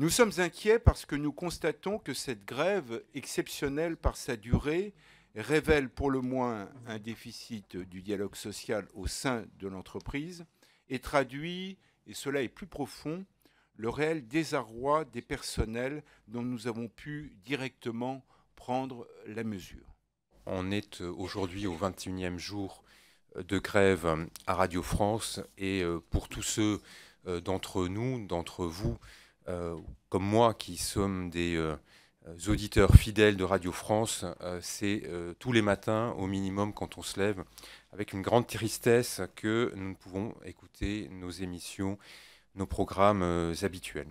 Nous sommes inquiets parce que nous constatons que cette grève, exceptionnelle par sa durée, révèle pour le moins un déficit du dialogue social au sein de l'entreprise et traduit, et cela est plus profond, le réel désarroi des personnels dont nous avons pu directement prendre la mesure. On est aujourd'hui au 21e jour de grève à Radio France et euh, pour tous ceux euh, d'entre nous, d'entre vous, euh, comme moi, qui sommes des euh, euh, auditeurs fidèles de Radio France, c'est tous les matins, au minimum, quand on se lève, avec une grande tristesse que nous ne pouvons écouter nos émissions, nos programmes habituels.